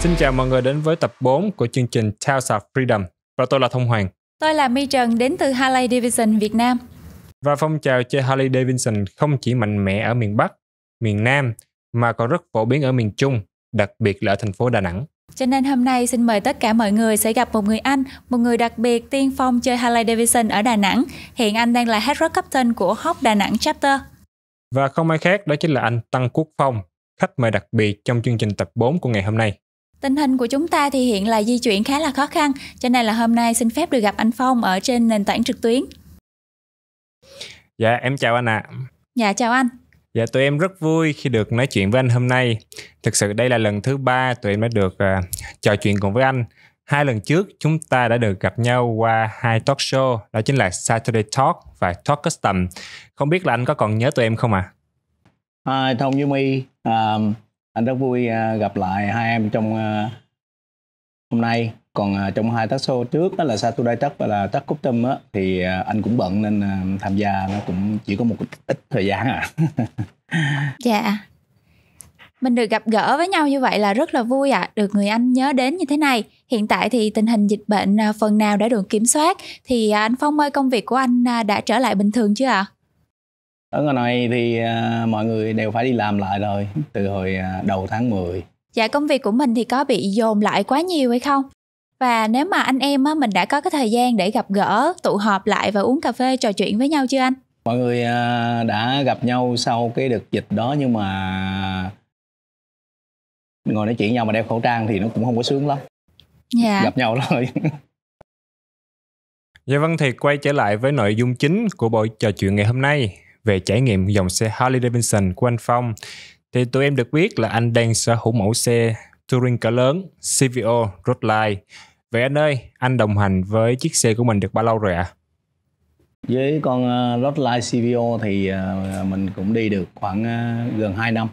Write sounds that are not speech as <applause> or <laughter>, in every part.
Xin chào mọi người đến với tập 4 của chương trình Tales of Freedom và tôi là Thông Hoàng. Tôi là My Trần đến từ Harley Davidson Việt Nam. Và phong trào chơi Harley Davidson không chỉ mạnh mẽ ở miền Bắc, miền Nam mà còn rất phổ biến ở miền Trung, đặc biệt là ở thành phố Đà Nẵng. Cho nên hôm nay xin mời tất cả mọi người sẽ gặp một người anh, một người đặc biệt tiên phong chơi Harley Davidson ở Đà Nẵng. Hiện anh đang là Head Rock Captain của Hop Đà Nẵng Chapter. Và không ai khác đó chính là anh Tăng Quốc Phong, khách mời đặc biệt trong chương trình tập 4 của ngày hôm nay. Tình hình của chúng ta thì hiện là di chuyển khá là khó khăn, cho nên là hôm nay xin phép được gặp anh Phong ở trên nền tảng trực tuyến. Dạ, em chào anh ạ. À. Dạ, chào anh. Dạ, tụi em rất vui khi được nói chuyện với anh hôm nay. Thực sự đây là lần thứ ba tụi em đã được uh, trò chuyện cùng với anh. Hai lần trước chúng ta đã được gặp nhau qua hai talk show, đó chính là Saturday Talk và Talk Custom. Không biết là anh có còn nhớ tụi em không ạ? À? À, Thông với My, um, anh rất vui à, gặp lại hai em trong à, hôm nay còn à, trong hai tác show trước đó là Saturday Tech và là Tech tâm á thì anh cũng bận nên tham gia nó cũng chỉ có một ít thời gian à <laughs> dạ mình được gặp gỡ với nhau như vậy là rất là vui ạ à. được người anh nhớ đến như thế này hiện tại thì tình hình dịch bệnh phần nào đã được kiểm soát thì anh phong ơi công việc của anh đã trở lại bình thường chưa ạ à? ở ngoài này thì uh, mọi người đều phải đi làm lại rồi từ hồi uh, đầu tháng 10 dạ công việc của mình thì có bị dồn lại quá nhiều hay không và nếu mà anh em á, mình đã có cái thời gian để gặp gỡ tụ họp lại và uống cà phê trò chuyện với nhau chưa anh mọi người uh, đã gặp nhau sau cái đợt dịch đó nhưng mà ngồi nói chuyện nhau mà đeo khẩu trang thì nó cũng không có sướng lắm dạ. gặp nhau <laughs> rồi Dạ vâng thì quay trở lại với nội dung chính của buổi trò chuyện ngày hôm nay về trải nghiệm dòng xe Harley Davidson của anh Phong. Thì tụi em được biết là anh đang sở hữu mẫu xe touring cỡ lớn CVO Roadline. Vậy anh ơi, anh đồng hành với chiếc xe của mình được bao lâu rồi ạ? À? Với con ờ, Roadline CVO thì ờ, mình cũng đi được khoảng ờ, gần 2 năm.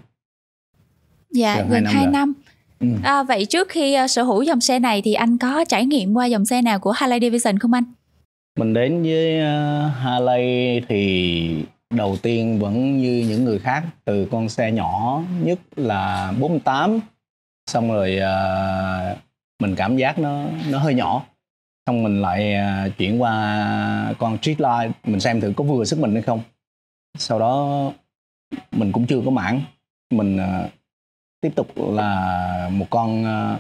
Dạ, gần, gần 2 năm. 2 năm. Ừ. À, vậy trước khi sở hữu dòng xe này thì anh có trải nghiệm qua dòng xe nào của Harley Davidson không anh? Mình đến với uh, Harley thì đầu tiên vẫn như những người khác từ con xe nhỏ nhất là 48 xong rồi uh, mình cảm giác nó nó hơi nhỏ xong mình lại uh, chuyển qua con Streetlight mình xem thử có vừa sức mình hay không sau đó mình cũng chưa có mãn mình uh, tiếp tục là một con uh,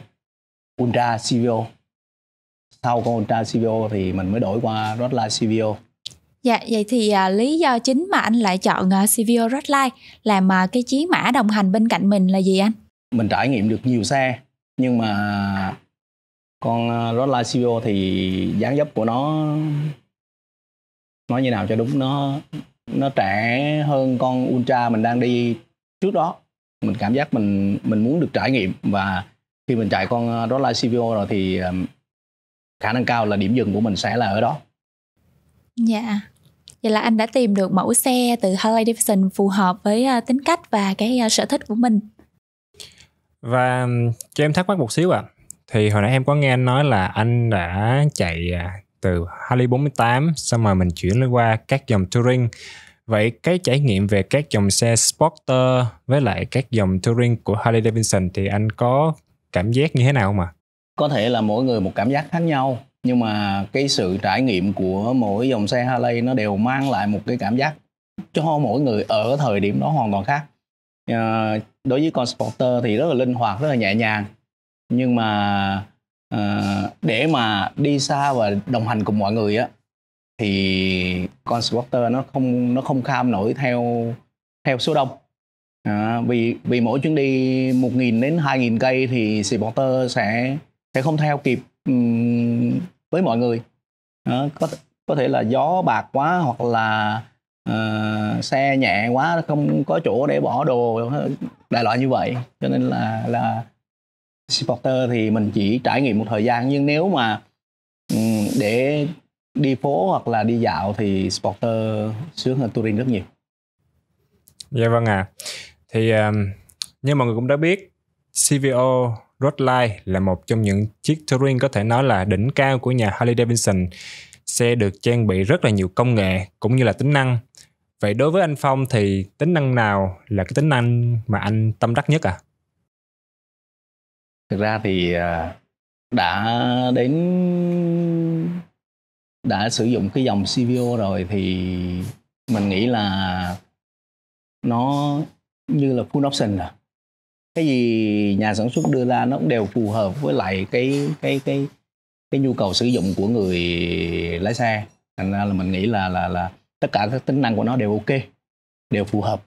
Ultra CVO sau con Ultra CVO thì mình mới đổi qua Rottweiler CVO Dạ, vậy thì à, lý do chính mà anh lại chọn à, CVO Redline làm à, cái chí mã đồng hành bên cạnh mình là gì anh? Mình trải nghiệm được nhiều xe nhưng mà con à, Redline CVO thì dáng dấp của nó nói như nào cho đúng nó nó trẻ hơn con Ultra mình đang đi trước đó. Mình cảm giác mình mình muốn được trải nghiệm và khi mình chạy con à, Redline CVO rồi thì à, khả năng cao là điểm dừng của mình sẽ là ở đó Dạ. Vậy là anh đã tìm được mẫu xe từ Harley Davidson phù hợp với à, tính cách và cái à, sở thích của mình. Và cho em thắc mắc một xíu ạ. À. Thì hồi nãy em có nghe anh nói là anh đã chạy à, từ Harley 48 xong rồi mình chuyển lên qua các dòng touring. Vậy cái trải nghiệm về các dòng xe Sporter với lại các dòng touring của Harley Davidson thì anh có cảm giác như thế nào không ạ? À? Có thể là mỗi người một cảm giác khác nhau nhưng mà cái sự trải nghiệm của mỗi dòng xe Harley nó đều mang lại một cái cảm giác cho mỗi người ở thời điểm đó hoàn toàn khác à, đối với con sporter thì rất là linh hoạt rất là nhẹ nhàng nhưng mà à, để mà đi xa và đồng hành cùng mọi người á thì con sporter nó không nó không kham nổi theo theo số đông à, vì vì mỗi chuyến đi 1.000 đến 2.000 cây thì Sporter sẽ sẽ không theo kịp với mọi người à, có có thể là gió bạc quá hoặc là uh, xe nhẹ quá không có chỗ để bỏ đồ đại loại như vậy cho nên là là supporter thì mình chỉ trải nghiệm một thời gian nhưng nếu mà um, để đi phố hoặc là đi dạo thì supporter sướng hơn touring rất nhiều dạ vâng ạ à. thì um, như mọi người cũng đã biết CVO Roadline là một trong những chiếc touring có thể nói là đỉnh cao của nhà Harley Davidson. Xe được trang bị rất là nhiều công nghệ cũng như là tính năng. Vậy đối với anh Phong thì tính năng nào là cái tính năng mà anh tâm đắc nhất à? Thực ra thì à, đã đến đã sử dụng cái dòng CVO rồi thì mình nghĩ là nó như là full option rồi cái gì nhà sản xuất đưa ra nó cũng đều phù hợp với lại cái cái cái cái nhu cầu sử dụng của người lái xe thành ra là mình nghĩ là là là tất cả các tính năng của nó đều ok đều phù hợp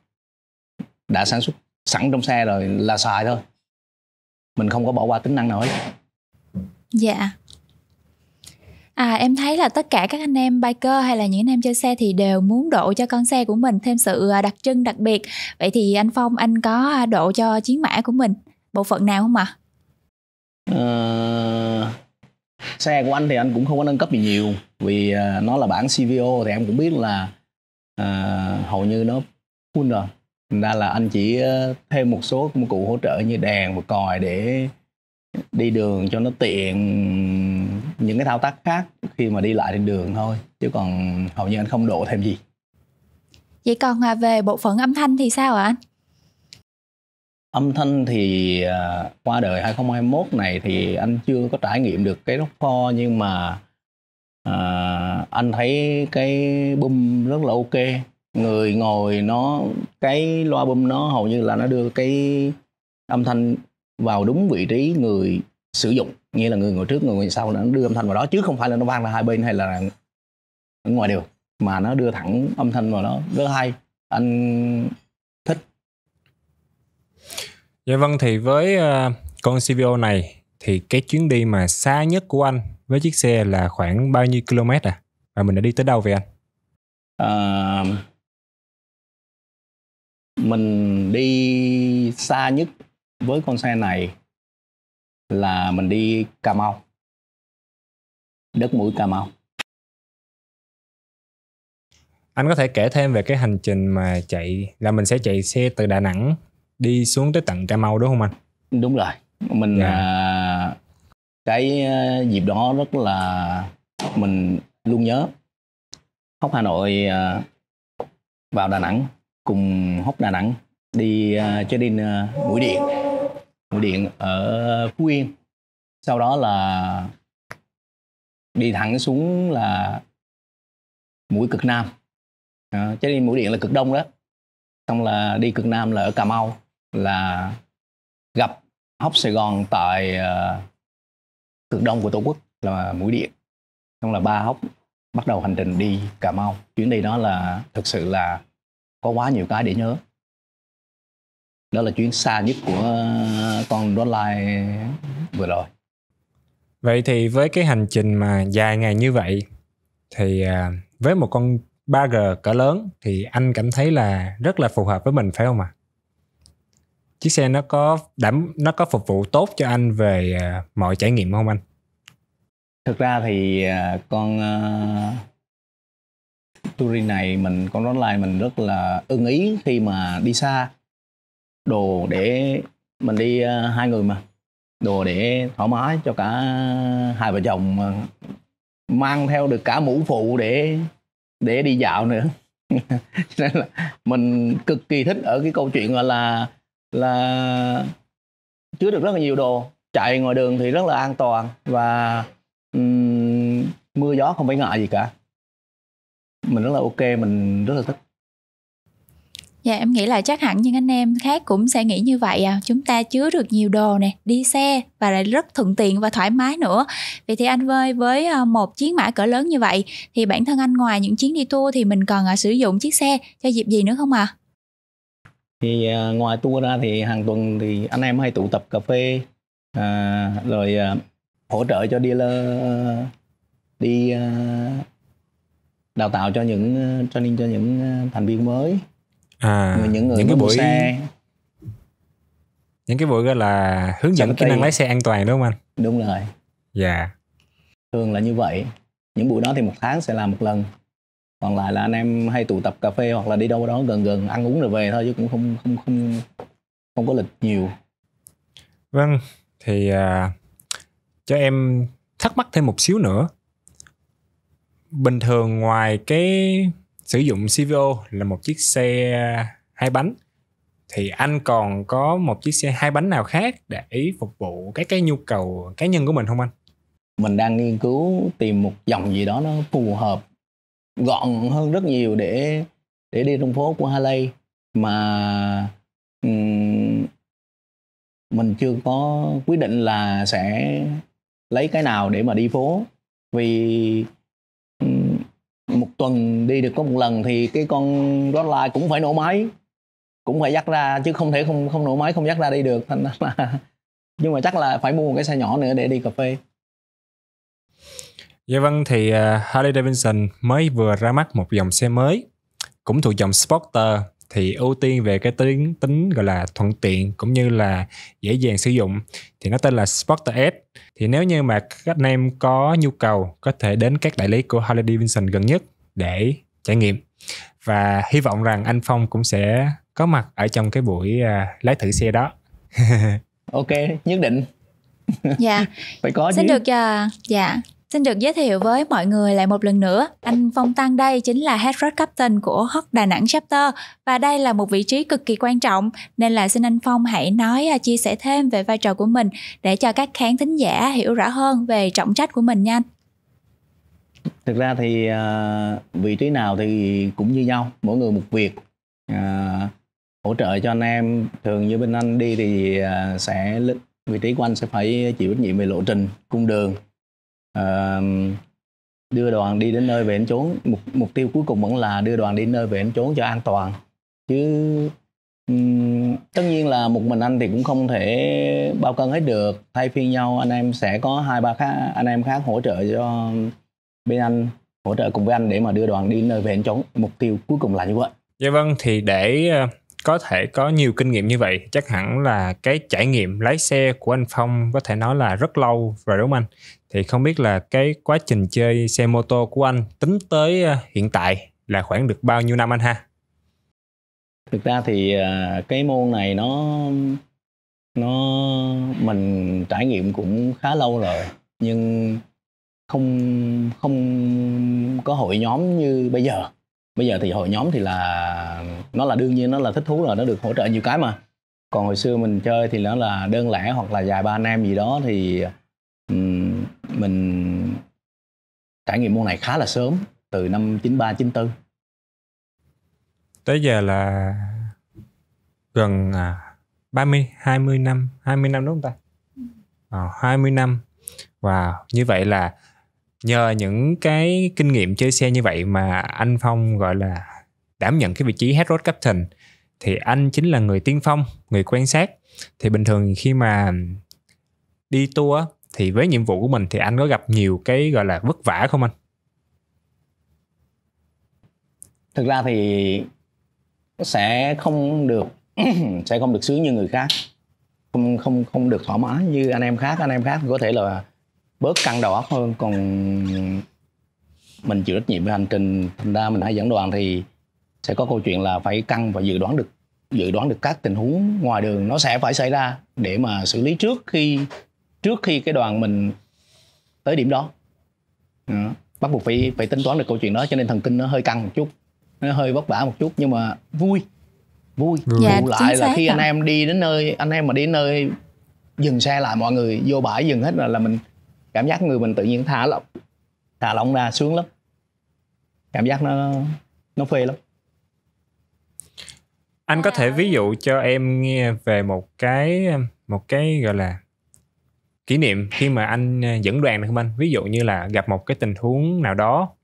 đã sản xuất sẵn trong xe rồi là xài thôi mình không có bỏ qua tính năng nào hết dạ À em thấy là tất cả các anh em biker hay là những anh em chơi xe thì đều muốn độ cho con xe của mình thêm sự à, đặc trưng đặc biệt. Vậy thì anh Phong anh có à, độ cho chiến mã của mình bộ phận nào không ạ? À? Uh, xe của anh thì anh cũng không có nâng cấp gì nhiều vì uh, nó là bản CVO thì em cũng biết là uh, hầu như nó full rồi thành ra là anh chỉ ờ, thêm một số công cụ hỗ trợ như đèn và còi để đi đường cho nó tiện những cái thao tác khác khi mà đi lại trên đường thôi chứ còn hầu như anh không đổ thêm gì vậy còn à, về bộ phận âm thanh thì sao ạ anh âm thanh thì à, qua đời 2021 này thì anh chưa có trải nghiệm được cái rốc pho nhưng mà à, anh thấy cái bum rất là ok người ngồi nó cái loa bum nó hầu như là nó đưa cái âm thanh vào đúng vị trí người sử dụng nghĩa là người ngồi trước người ngồi sau nó đưa âm thanh vào đó chứ không phải là nó vang ra hai bên hay là ngoài đường mà nó đưa thẳng âm thanh vào nó rất hay anh thích dạ vâng thì với ờ, con CVO này thì cái chuyến đi mà xa nhất của anh với chiếc xe là khoảng bao nhiêu km à và mình đã đi tới đâu vậy anh uh, mình đi xa nhất với con xe này là mình đi Cà Mau đất mũi Cà Mau anh có thể kể thêm về cái hành trình mà chạy là mình sẽ chạy xe từ Đà Nẵng đi xuống tới tận Cà Mau đúng không anh đúng rồi mình yeah. Dạ. à, cái à, dịp đó rất là mình luôn nhớ hóc Hà Nội à, vào Đà Nẵng cùng hóc Đà Nẵng đi à, chơi đi à, mũi điện điện ở phú yên sau đó là đi thẳng xuống là mũi cực nam à, chứ đi mũi điện là cực đông đó xong là đi cực nam là ở cà mau là gặp hóc sài gòn tại uh, cực đông của tổ quốc là mũi điện xong là ba hóc bắt đầu hành trình đi cà mau chuyến đi đó là thực sự là có quá nhiều cái để nhớ đó là chuyến xa nhất của ờ, con deadline vừa rồi vậy thì với cái hành trình mà dài ngày như vậy thì ờ, với một con 3G cỡ lớn thì anh cảm thấy là rất là phù hợp với mình phải không ạ? À? Chiếc xe nó có đảm nó có phục vụ tốt cho anh về ờ, mọi trải nghiệm không anh? Thực ra thì con uh, Touring này mình con online mình rất là ưng ý khi mà đi xa đồ để mình đi ờ, hai người mà đồ để thoải mái cho cả hai vợ chồng mà mang theo được cả mũ phụ để để đi dạo nữa <laughs> nên là mình cực kỳ thích ở cái câu chuyện là là, là chứa được rất là nhiều đồ chạy ngoài đường thì rất là an toàn và um, mưa gió không phải ngại gì cả mình rất là ok mình rất là thích Dạ em nghĩ là chắc hẳn những anh em khác cũng sẽ nghĩ như vậy à. Chúng ta chứa được nhiều đồ nè, đi xe và lại rất thuận tiện và thoải mái nữa. Vậy thì anh Vơi với ờ, một chiến mã cỡ lớn như vậy thì bản thân anh ngoài những chuyến đi tour thì mình còn ờ, sử dụng chiếc xe cho dịp gì nữa không ạ? À? Thì ờ, ngoài tour ra thì hàng tuần thì anh em hay tụ tập cà phê à, rồi à, hỗ trợ cho dealer đi à, đào tạo cho những training cho những thành viên mới à, những người những cái buổi xe những cái buổi gọi là hướng dẫn kỹ năng lái xe an toàn đúng không anh đúng rồi dạ yeah. thường là như vậy những buổi đó thì một tháng sẽ làm một lần còn lại là anh em hay tụ tập cà phê hoặc là đi đâu đó gần gần ăn uống rồi về thôi chứ cũng không không không không có lịch nhiều vâng thì uh, cho em thắc mắc thêm một xíu nữa bình thường ngoài cái sử dụng CVO là một chiếc xe hai bánh thì anh còn có một chiếc xe hai bánh nào khác để phục vụ các cái nhu cầu cá nhân của mình không anh? Mình đang nghiên cứu tìm một dòng gì đó nó phù hợp gọn hơn rất nhiều để để đi trong phố của Harley mà um, mình chưa có quyết định là sẽ lấy cái nào để mà đi phố vì um, một tuần đi được có một lần thì cái con đó Rottweiler cũng phải nổ máy cũng phải dắt ra chứ không thể không không nổ máy không dắt ra đi được thành là <laughs> nhưng mà chắc là phải mua một cái xe nhỏ nữa để đi cà phê Dạ vâng thì à, Harley Davidson mới vừa ra mắt một dòng xe mới cũng thuộc dòng Sporter thì ưu tiên về cái tính tính gọi là thuận tiện cũng như là dễ dàng sử dụng thì nó tên là Spotter S thì nếu như mà các anh em có nhu cầu có thể đến các đại lý của Harley Davidson gần nhất để trải nghiệm và hy vọng rằng anh Phong cũng sẽ có mặt ở trong cái buổi uh, lái thử xe đó <laughs> ok nhất định dạ <laughs> phải có sẽ chứ. được à, dạ uh, yeah. Xin được giới thiệu với mọi người lại một lần nữa, anh Phong Tăng đây chính là Head Road Captain của Hot Đà Nẵng Chapter và đây là một vị trí cực kỳ quan trọng nên là xin anh Phong hãy nói à, chia sẻ thêm về vai trò của mình để cho các khán thính giả hiểu rõ hơn về trọng trách của mình nha Thực ra thì à, vị trí nào thì cũng như nhau, mỗi người một việc. À, hỗ trợ cho anh em thường như bên anh đi thì à, sẽ vị trí của anh sẽ phải chịu trách nhiệm về lộ trình cung đường đưa đoàn đi đến nơi về đến chốn mục mục tiêu cuối cùng vẫn là đưa đoàn đi đến nơi về đến chốn cho an toàn chứ um, tất nhiên là một mình anh thì cũng không thể bao cân hết được thay phiên nhau anh em sẽ có hai ba khác anh em khác hỗ trợ cho bên anh hỗ trợ cùng với anh để mà đưa đoàn đi đến nơi về đến chốn mục tiêu cuối cùng là như vậy dạ vâng thì để ờ, có thể có nhiều kinh nghiệm như vậy chắc hẳn là cái trải nghiệm lái xe của anh Phong có thể nói là rất lâu rồi đúng không anh? Thì không biết là cái quá trình chơi xe mô tô của anh tính tới ờ, hiện tại là khoảng được bao nhiêu năm anh ha? Thực ra thì ờ, cái môn này nó nó mình trải nghiệm cũng khá lâu rồi nhưng không không có hội nhóm như bây giờ bây giờ thì hội nhóm thì là nó là đương nhiên nó là thích thú rồi nó được hỗ trợ nhiều cái mà còn hồi xưa mình chơi thì nó là đơn lẻ hoặc là dài ba anh em gì đó thì mình trải nghiệm môn này khá là sớm từ năm 93 94 tới giờ là gần à, 30 20 năm 20 năm đúng không ta à, ừ. 20 ờ, năm và wow. như vậy là nhờ những cái kinh nghiệm chơi xe như vậy mà anh Phong gọi là đảm nhận cái vị trí head road captain thì anh chính là người tiên phong, người quan sát. Thì bình thường khi mà đi tour thì với nhiệm vụ của mình thì anh có gặp nhiều cái gọi là vất vả không anh? Thực ra thì sẽ không được <clears throat> sẽ không được sướng như người khác không không không được thoải mái như anh em khác anh em khác có thể là bớt căng đỏ hơn còn mình chịu trách nhiệm về hành trình thành ra mình hay dẫn đoàn thì sẽ có câu chuyện là phải căng và dự đoán được dự đoán được các tình huống ngoài đường nó sẽ phải xảy ra để mà xử lý trước khi trước khi cái đoàn mình tới điểm đó ừ, bắt buộc phải phải tính toán được câu chuyện đó cho nên thần kinh nó hơi căng một chút nó hơi vất vả một chút nhưng mà vui vui dạ, Vụ lại là khi anh em đi đến nơi anh em mà đi đến nơi dừng xe lại mọi người vô bãi dừng hết là, là mình cảm giác người mình tự nhiên thả lỏng thả lỏng ra sướng lắm cảm giác nó nó phê lắm anh có thể à. ví dụ cho em nghe về một cái một cái gọi là kỷ niệm khi mà anh à, dẫn đoàn được không anh ví dụ như là gặp một cái tình huống nào đó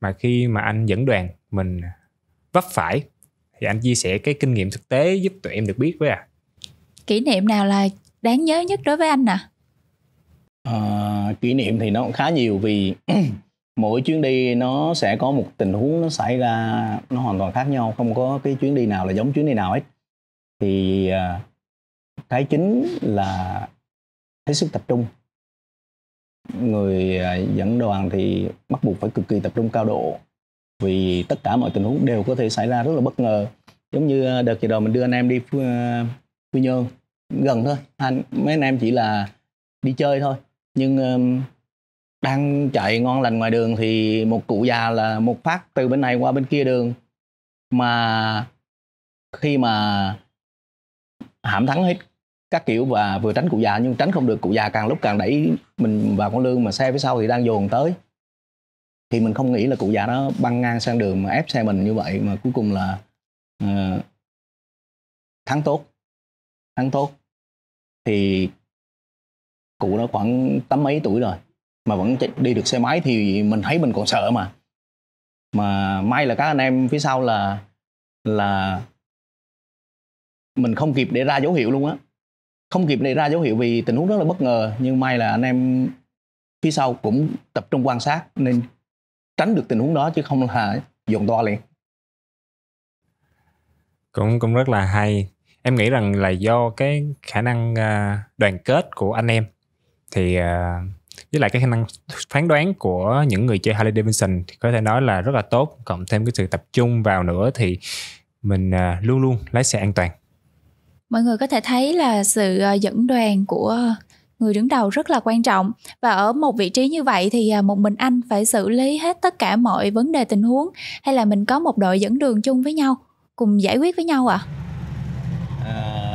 mà khi mà anh dẫn đoàn mình vấp phải thì anh chia sẻ cái kinh nghiệm thực tế giúp tụi em được biết với à kỷ niệm nào là đáng nhớ nhất đối với anh à uh, kỷ niệm thì nó cũng khá nhiều vì <clears throat> mỗi chuyến đi nó sẽ có một tình huống nó xảy ra nó hoàn toàn khác nhau không có cái chuyến đi nào là giống chuyến đi nào hết thì uh, cái chính là hết sức tập trung người ờ, dẫn đoàn thì bắt buộc phải cực kỳ tập trung cao độ vì tất cả mọi tình huống đều có thể xảy ra rất là bất ngờ giống như đợt vừa rồi mình đưa anh em đi Quy Nhơn gần thôi anh mấy anh em chỉ là đi chơi thôi nhưng um, đang chạy ngon lành ngoài đường thì một cụ già là một phát từ bên này qua bên kia đường mà khi mà hãm thắng hết các kiểu và vừa tránh cụ già nhưng tránh không được cụ già càng lúc càng đẩy mình vào con lương mà xe phía sau thì đang dồn tới thì mình không nghĩ là cụ già nó băng ngang sang đường mà ép xe mình như vậy mà cuối cùng là uh, thắng tốt thắng tốt thì cụ đó khoảng tám mấy tuổi rồi mà vẫn đi được xe máy thì mình thấy mình còn sợ mà mà may là các anh em phía sau là là mình không kịp để ra dấu hiệu luôn á không kịp để ra dấu hiệu vì tình huống rất là bất ngờ nhưng may là anh em phía sau cũng tập trung quan sát nên tránh được tình huống đó chứ không là dồn to liền cũng cũng rất là hay em nghĩ rằng là do cái khả năng à, đoàn kết của anh em thì à, với lại cái khả năng phán đoán của những người chơi Harley Davidson thì có thể nói là rất là tốt cộng thêm cái sự tập trung vào nữa thì mình à, luôn luôn lái xe an toàn mọi người có thể thấy là sự à, dẫn đoàn của người đứng đầu rất là quan trọng và ở một vị trí như vậy thì một mình anh phải xử lý hết tất cả mọi vấn đề tình huống hay là mình có một đội dẫn đường chung với nhau cùng giải quyết với nhau ạ à? à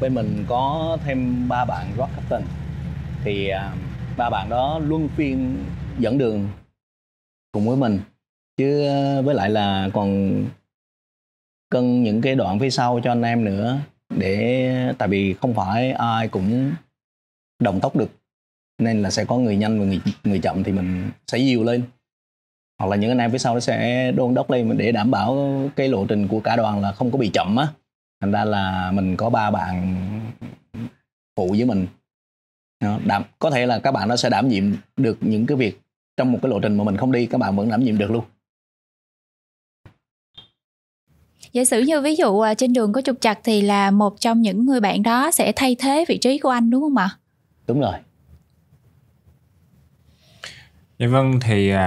bên mình có thêm ba bạn rock captain thì à, ba bạn đó luân phiên dẫn đường cùng với mình chứ à, với lại là còn cân những cái đoạn phía sau cho anh em nữa để tại vì không phải ai cũng đồng tốc được nên là sẽ có người nhanh và người người chậm thì mình sẽ dìu lên hoặc là những anh em phía sau nó sẽ đôn đốc lên để đảm bảo cái lộ trình của cả đoàn là không có bị chậm á thành ra là mình có ba bạn phụ với mình đảm, có thể là các bạn nó sẽ đảm nhiệm được những cái việc trong một cái lộ trình mà mình không đi các bạn vẫn đảm nhiệm được luôn giả sử như ví dụ à, trên đường có trục trặc thì là một trong những người bạn đó sẽ thay thế vị trí của anh đúng không ạ đúng rồi dạ vâng thì uh,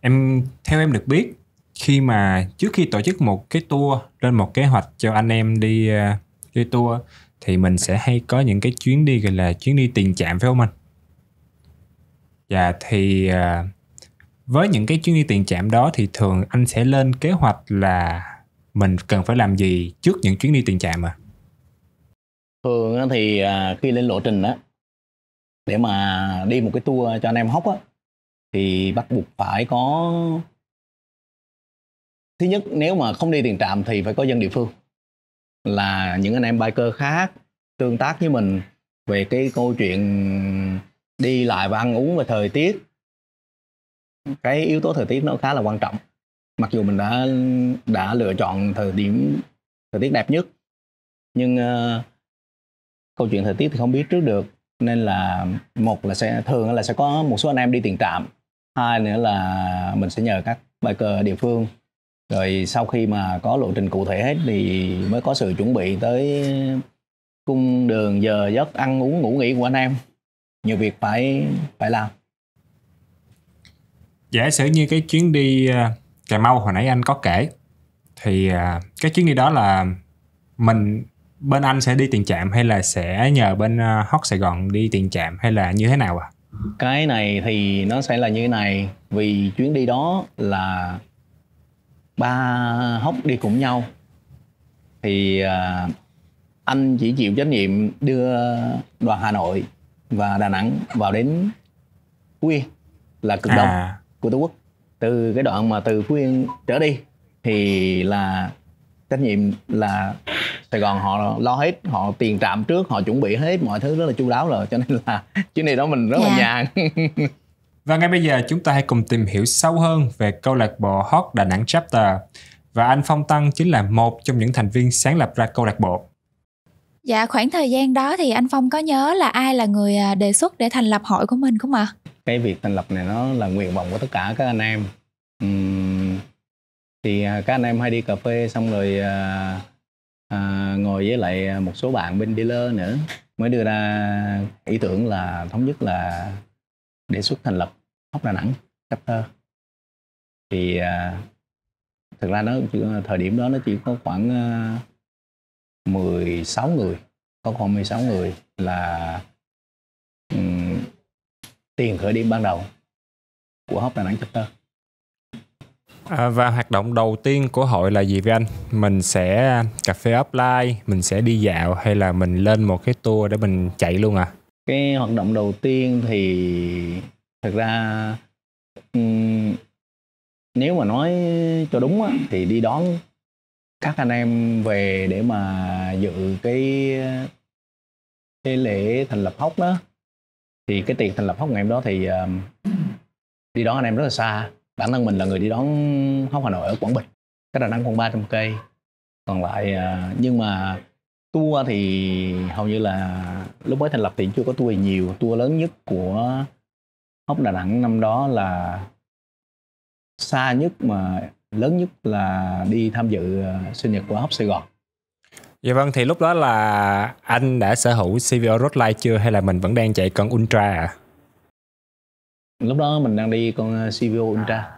em theo em được biết khi mà trước khi tổ chức một cái tour lên một kế hoạch cho anh em đi ờ, đi tour thì mình sẽ hay có những cái chuyến đi gọi là chuyến đi tiền chạm phải không anh? Dạ thì ờ, với những cái chuyến đi tiền chạm đó thì thường anh sẽ lên kế hoạch là mình cần phải làm gì trước những chuyến đi tiền chạm à? Thường thì khi lên lộ trình á để mà đi một cái tour cho anh em hóc á thì bắt buộc phải có thứ nhất nếu mà không đi tiền trạm thì phải có dân địa phương là những anh em biker khác tương tác với mình về cái câu chuyện đi lại và ăn uống và thời tiết cái yếu tố thời tiết nó khá là quan trọng mặc dù mình đã đã lựa chọn thời điểm thời tiết đẹp nhất nhưng uh, câu chuyện thời tiết thì không biết trước được nên là một là sẽ thường là sẽ có một số anh em đi tiền trạm hai nữa là mình sẽ nhờ các biker địa phương rồi sau khi mà có lộ trình cụ thể hết thì mới có sự chuẩn bị tới cung đường giờ giấc ăn uống ngủ nghỉ của anh em nhiều việc phải phải làm giả sử như cái chuyến đi à, cà mau hồi nãy anh có kể thì à, cái chuyến đi đó là mình bên anh sẽ đi tiền trạm hay là sẽ nhờ bên à, hot sài gòn đi tiền trạm hay là như thế nào ạ à? cái này thì nó sẽ là như thế này vì chuyến đi đó là ba hốc đi cùng nhau thì à, anh chỉ chịu trách nhiệm đưa đoàn Hà Nội và Đà Nẵng vào đến Phú Yên là cực à. đông à. của Tổ quốc từ cái đoạn mà từ Phú Yên trở đi thì là trách nhiệm là Sài Gòn họ lo hết họ tiền trạm trước họ chuẩn bị hết mọi thứ rất là chu đáo rồi cho nên là chuyến này đó mình rất yeah. là dạ. nhàn <laughs> Và ngay bây giờ chúng ta hãy cùng tìm hiểu sâu hơn về câu lạc bộ Hot Đà Nẵng Chapter. Và anh Phong Tăng chính là một trong những thành viên sáng lập ra câu lạc bộ. Dạ, khoảng thời gian đó thì anh Phong có nhớ là ai là người à, đề xuất để thành lập hội của mình không ạ? À? Cái việc thành lập này nó là nguyện vọng của tất cả các anh em. Uhm, thì à, các anh em hay đi cà phê xong rồi à, à, ngồi với lại một số bạn bên dealer nữa mới đưa ra ý tưởng là thống nhất là đề xuất thành lập Hóc Đà Nẵng chapter thì à, thực ra nó thời điểm đó nó chỉ có khoảng à, 16 người có khoảng 16 người là um, tiền khởi điểm ban đầu của Hóc Đà Nẵng chapter À, và hoạt động đầu tiên của hội là gì với anh? Mình sẽ cà phê offline, mình sẽ đi dạo hay là mình lên một cái tour để mình chạy luôn à? cái hoạt động đầu tiên thì thật ra um, nếu mà nói cho đúng á, thì đi đón các anh em về để mà dự cái cái lễ thành lập hốc đó thì cái tiệc thành lập hốc ngày hôm đó thì um, đi đón anh em rất là xa bản thân mình là người đi đón hốc hà nội ở quảng bình cách là năng khoảng 300 cây còn lại uh, nhưng mà tour thì hầu như là lúc mới thành lập thì chưa có tour nhiều tour lớn nhất của hốc đà nẵng năm đó là xa nhất mà lớn nhất là đi tham dự ờ, sinh nhật của hốc sài gòn Dạ vâng, thì lúc đó là anh đã sở hữu CVO Roadline chưa hay là mình vẫn đang chạy con Ultra à? Lúc đó mình đang đi con ờ, CVO Ultra.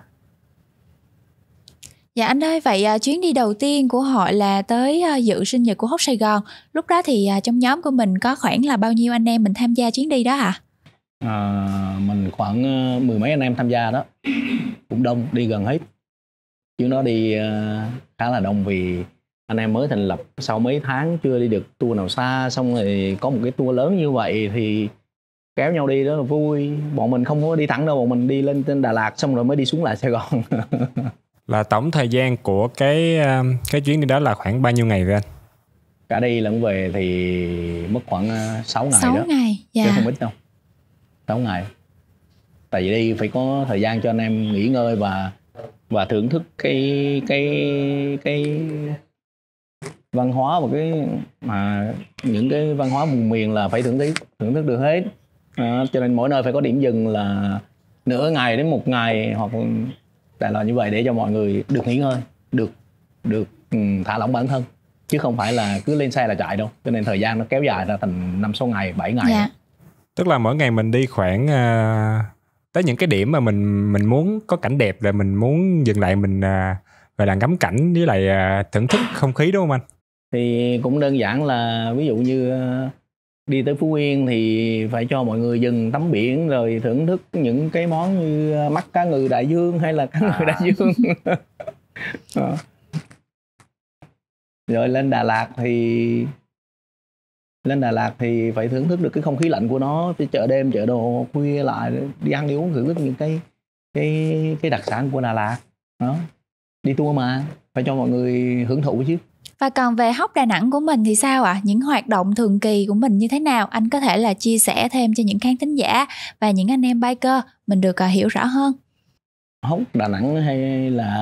Dạ anh ơi, vậy à, chuyến đi đầu tiên của họ là tới à, dự sinh nhật của Hốc Sài Gòn. Lúc đó thì à, trong nhóm của mình có khoảng là bao nhiêu anh em mình tham gia chuyến đi đó hả? À, mình khoảng mười mấy anh em tham gia đó. Cũng đông, đi gần hết. Chuyến đó đi khá là đông vì anh em mới thành lập sau mấy tháng chưa đi được tour nào xa xong rồi có một cái tour lớn như vậy thì kéo nhau đi đó là vui bọn mình không có đi thẳng đâu bọn mình đi lên trên đà lạt xong rồi mới đi xuống lại sài gòn <laughs> là tổng thời gian của cái ờ, cái chuyến đi đó là khoảng bao nhiêu ngày vậy anh cả đi lẫn về thì mất khoảng 6 ờ, ngày 6 đó. ngày dạ. chứ không ít đâu 6 ngày tại vì đi phải có thời gian cho anh em nghỉ ngơi và và thưởng thức cái cái cái văn hóa và cái mà những cái văn hóa vùng miền là phải thưởng thức thưởng thức được hết à, cho nên mỗi nơi phải có điểm dừng là nửa ngày đến một ngày hoặc đại loại như vậy để cho mọi người được nghỉ ngơi được được ừ, thả lỏng bản thân chứ không phải là cứ lên xe là chạy đâu cho nên thời gian nó kéo dài ra thành năm sáu ngày 7 ngày yeah. Dạ. tức là mỗi ngày mình đi khoảng à, tới những cái điểm mà mình mình muốn có cảnh đẹp là mình muốn dừng lại mình uh, à, về là ngắm cảnh với lại à, thưởng thức không khí đúng không anh thì cũng đơn giản là ví dụ như đi tới phú yên thì phải cho mọi người dừng tắm biển rồi thưởng thức những cái món như à, mắt cá ngừ đại dương hay là cá à. ngừ đại à. dương <laughs> ờ. rồi lên đà lạt thì lên đà lạt thì phải thưởng thức được cái không khí lạnh của nó chợ đêm chợ đồ khuya lại đi ăn đi uống thưởng thức những cái cái cái đặc sản của đà lạt đó đi tour mà phải cho mọi người hưởng thụ chứ và còn về hóc đà nẵng của mình thì sao ạ à? những hoạt động thường kỳ của mình như thế nào anh có thể là chia sẻ thêm cho những khán thính giả và những anh em biker mình được à, hiểu rõ hơn hóc đà nẵng hay là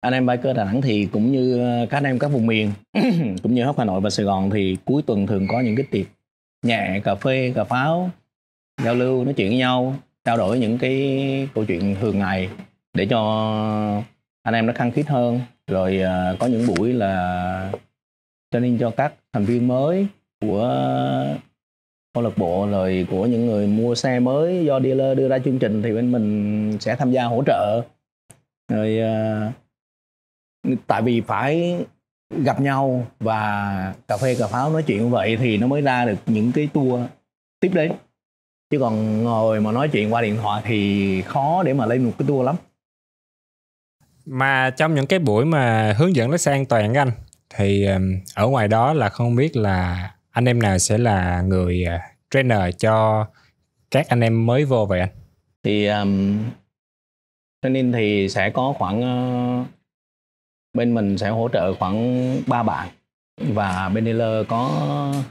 anh em biker Đà Nẵng thì cũng như ờ, các anh em các vùng miền <clears throat> cũng như Hóc Hà Nội và Sài Gòn thì cuối tuần thường có những cái tiệc nhẹ cà phê cà pháo giao lưu nói chuyện với nhau trao đổi những cái câu chuyện thường ngày để cho anh em nó khăng khít hơn rồi uh, có những buổi là training cho các thành viên mới của câu lạc bộ rồi của những người mua xe mới do dealer đưa ra chương trình thì bên mình sẽ tham gia hỗ trợ rồi uh, tại vì phải gặp nhau và cà phê cà pháo nói chuyện như vậy thì nó mới ra được những cái tour tiếp đến chứ còn ngồi mà nói chuyện qua điện thoại thì khó để mà lên một cái tour lắm mà trong những cái buổi mà hướng dẫn lái xe an toàn anh thì ở ngoài đó là không biết là anh em nào sẽ là người à, trainer cho các anh em mới vô vậy anh thì um, training thì sẽ có khoảng uh, bên mình sẽ hỗ trợ khoảng 3 bạn và bên dealer có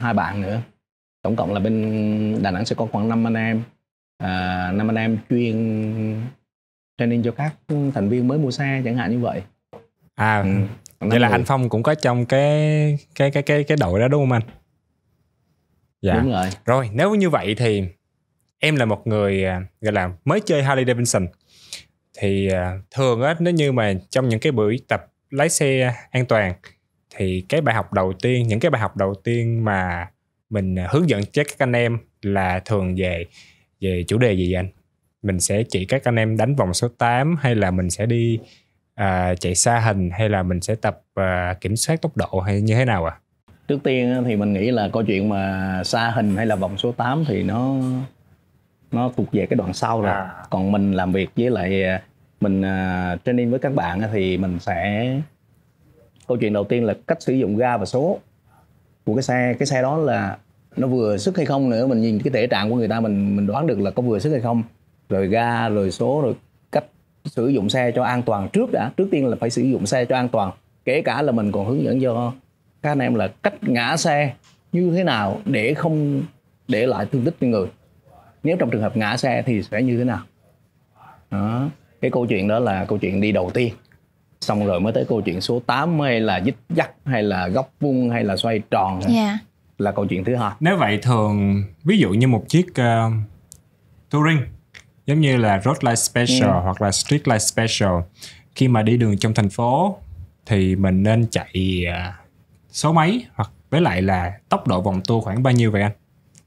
hai bạn nữa tổng cộng là bên đà nẵng sẽ có khoảng 5 anh em à, năm 5 anh em chuyên training cho các thành viên mới mua xe chẳng hạn như vậy à ừ. vậy là anh phong cũng có trong cái cái cái cái cái đội đó đúng không anh dạ đúng rồi rồi nếu như vậy thì em là một người à, gọi là mới chơi Harley Davidson thì à, thường á nếu như mà trong những cái buổi tập lái xe an toàn thì cái bài học đầu tiên những cái bài học đầu tiên mà mình à, hướng dẫn cho các anh em là thường về về chủ đề gì vậy anh mình sẽ chỉ các anh em đánh vòng số 8 hay là mình sẽ đi à, chạy xa hình hay là mình sẽ tập à, kiểm soát tốc độ hay như thế nào ạ? À? Trước tiên thì mình nghĩ là câu chuyện mà xa hình hay là vòng số 8 thì nó nó thuộc về cái đoạn sau rồi. À. Còn mình làm việc với lại à, mình uh, training với các bạn thì mình sẽ câu chuyện đầu tiên là cách sử dụng ga và số của cái xe cái xe đó là nó vừa sức hay không nữa mình nhìn cái thể trạng của người ta mình mình đoán được là có vừa sức hay không rồi ga rồi số rồi cách sử dụng xe cho an toàn trước đã trước tiên là phải sử dụng xe cho an toàn kể cả là mình còn hướng dẫn cho các anh em là cách ngã xe như thế nào để không để lại thương tích cho người nếu trong trường hợp ngã xe thì sẽ như thế nào đó. cái câu chuyện đó là câu chuyện đi đầu tiên xong rồi mới tới câu chuyện số 8 hay là dích dắt hay là góc vuông hay là xoay tròn yeah. Dạ. là câu chuyện thứ hai nếu vậy thường ví dụ như một chiếc uh, touring giống như là road light special yeah. hoặc là street light special khi mà đi đường trong thành phố thì mình nên chạy à, số mấy hoặc với lại là tốc độ vòng tua khoảng bao nhiêu vậy anh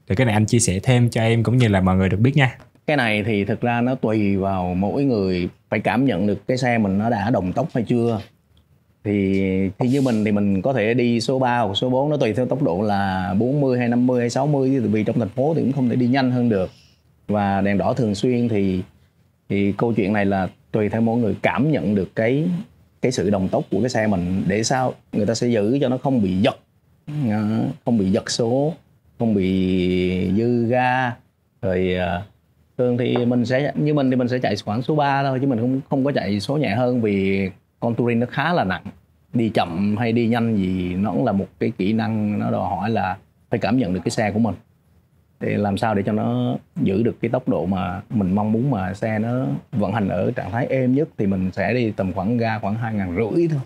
thì cái này anh chia sẻ thêm cho em cũng như là mọi người được biết nha cái này thì thực ra nó tùy vào mỗi người phải cảm nhận được cái xe mình nó đã đồng tốc hay chưa thì khi như mình thì mình có thể đi số 3 hoặc số 4 nó tùy theo tốc độ là 40 hay 50 hay 60 vì trong thành phố thì cũng không thể đi nhanh hơn được và đèn đỏ thường xuyên thì thì câu chuyện này là tùy theo mỗi người cảm nhận được cái cái sự đồng tốc của cái xe mình để sao người ta sẽ giữ cho nó không bị giật ờ, không bị giật số không bị dư ga rồi ờ, thường thì mình sẽ như mình thì mình sẽ chạy khoảng số 3 thôi chứ mình không không có chạy số nhẹ hơn vì con touring nó khá là nặng đi chậm hay đi nhanh gì nó cũng là một cái kỹ năng nó đòi hỏi là phải cảm nhận được cái xe của mình thì làm sao để cho nó giữ được cái tốc độ mà mình mong muốn mà xe nó vận hành ở trạng thái êm nhất thì mình sẽ đi tầm khoảng ga khoảng hai ngàn rưỡi thôi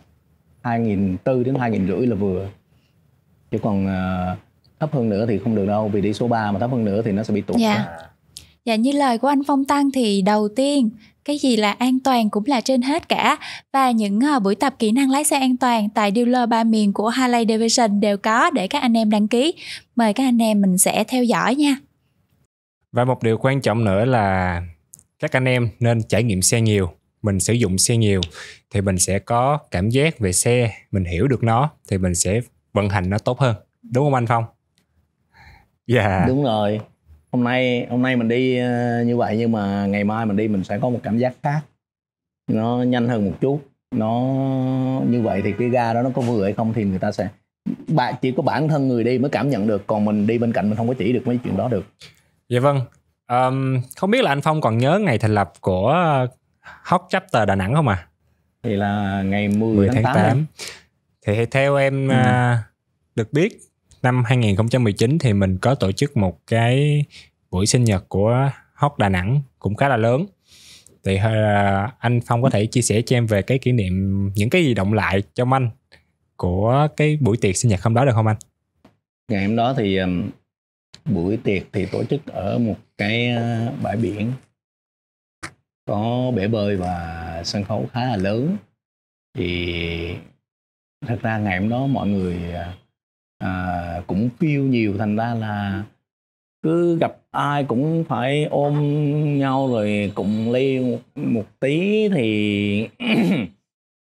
hai nghìn tư đến hai nghìn rưỡi là vừa chứ còn uh, thấp hơn nữa thì không được đâu vì đi số 3 mà thấp hơn nữa thì nó sẽ bị tụt dạ. dạ như lời của anh Phong Tăng thì đầu tiên cái gì là an toàn cũng là trên hết cả và những uh, buổi tập kỹ năng lái xe an toàn tại dealer ba miền của Harley Division đều có để các anh em đăng ký mời các anh em mình sẽ theo dõi nha và một điều quan trọng nữa là các anh em nên trải nghiệm xe nhiều mình sử dụng xe nhiều thì mình sẽ có cảm giác về xe mình hiểu được nó thì mình sẽ vận hành nó tốt hơn đúng không anh phong dạ yeah. đúng rồi hôm nay hôm nay mình đi ờ, như vậy nhưng mà ngày mai mình đi mình sẽ có một cảm giác khác nó nhanh hơn một chút nó như vậy thì cái ga đó nó có vừa hay không thì người ta sẽ bạn chỉ có bản thân người đi mới cảm nhận được còn mình đi bên cạnh mình không có chỉ được mấy chuyện đó được dạ vâng um, không biết là anh phong còn nhớ ngày thành lập của hot chapter đà nẵng không à thì là ngày 10, 10 tháng, tháng 8, 8. thì theo em ừ. uh, được biết năm 2019 thì mình có tổ chức một cái buổi sinh nhật của Hot Đà Nẵng cũng khá là lớn thì ờ, anh Phong có thể chia sẻ cho em về cái kỷ niệm những cái gì động lại trong anh của cái buổi tiệc sinh nhật hôm đó được không anh? Ngày hôm đó thì um, buổi tiệc thì tổ chức ở một cái ờ, bãi biển có bể bơi và sân khấu khá là lớn thì thật ra ngày hôm đó mọi người ờ, à, cũng phiêu nhiều thành ra là cứ gặp ai cũng phải ôm nhau rồi cùng ly một, một tí thì <clears throat>